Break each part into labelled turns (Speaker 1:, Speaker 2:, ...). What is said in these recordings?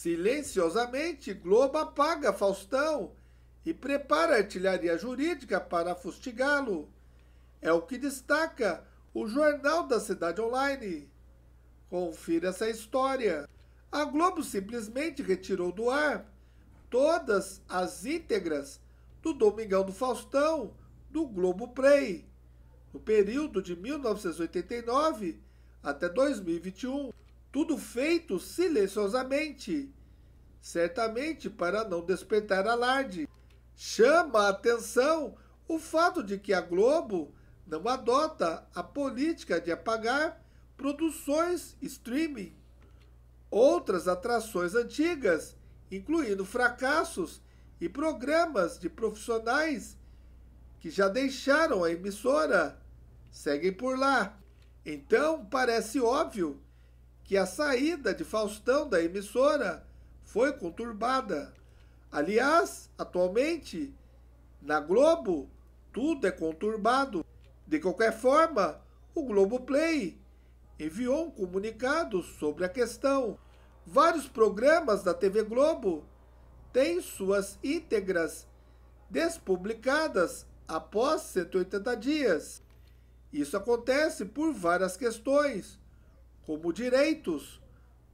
Speaker 1: Silenciosamente, Globo apaga Faustão e prepara a artilharia jurídica para fustigá-lo. É o que destaca o Jornal da Cidade Online. Confira essa história. A Globo simplesmente retirou do ar todas as íntegras do Domingão do Faustão do Globo Play no período de 1989 até 2021 tudo feito silenciosamente, certamente para não despertar alarde. Chama a atenção o fato de que a Globo não adota a política de apagar produções streaming. Outras atrações antigas, incluindo fracassos e programas de profissionais que já deixaram a emissora, seguem por lá. Então parece óbvio que a saída de Faustão da emissora foi conturbada. Aliás, atualmente, na Globo, tudo é conturbado. De qualquer forma, o Globoplay enviou um comunicado sobre a questão. Vários programas da TV Globo têm suas íntegras despublicadas após 180 dias. Isso acontece por várias questões, como direitos,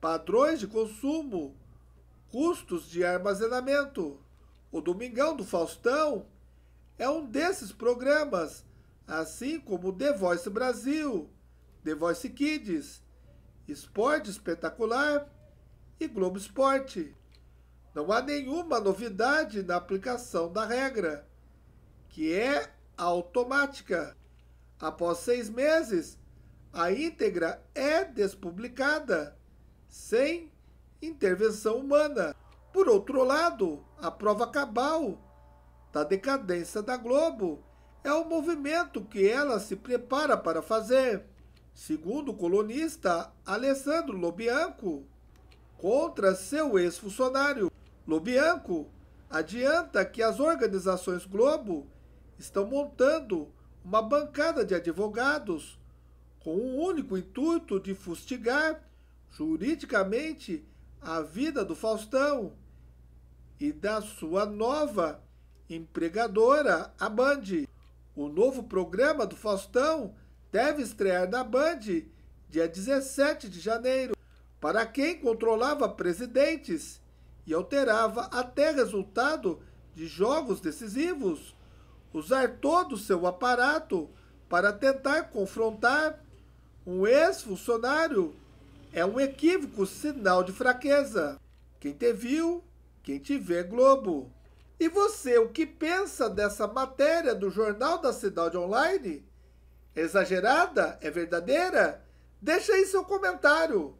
Speaker 1: padrões de consumo, custos de armazenamento. O Domingão do Faustão é um desses programas, assim como The Voice Brasil, The Voice Kids, Esporte Espetacular e Globo Esporte. Não há nenhuma novidade na aplicação da regra, que é automática. Após seis meses, a íntegra é despublicada, sem intervenção humana. Por outro lado, a prova cabal da decadência da Globo é o movimento que ela se prepara para fazer. Segundo o colunista Alessandro Lobianco, contra seu ex-funcionário, Lobianco adianta que as organizações Globo estão montando uma bancada de advogados com o único intuito de fustigar juridicamente a vida do Faustão e da sua nova empregadora, a Band. O novo programa do Faustão deve estrear na Band dia 17 de janeiro, para quem controlava presidentes e alterava até resultado de jogos decisivos, usar todo o seu aparato para tentar confrontar um ex-funcionário é um equívoco sinal de fraqueza. Quem te viu, quem te vê Globo. E você, o que pensa dessa matéria do Jornal da Cidade Online? É exagerada? É verdadeira? Deixa aí seu comentário.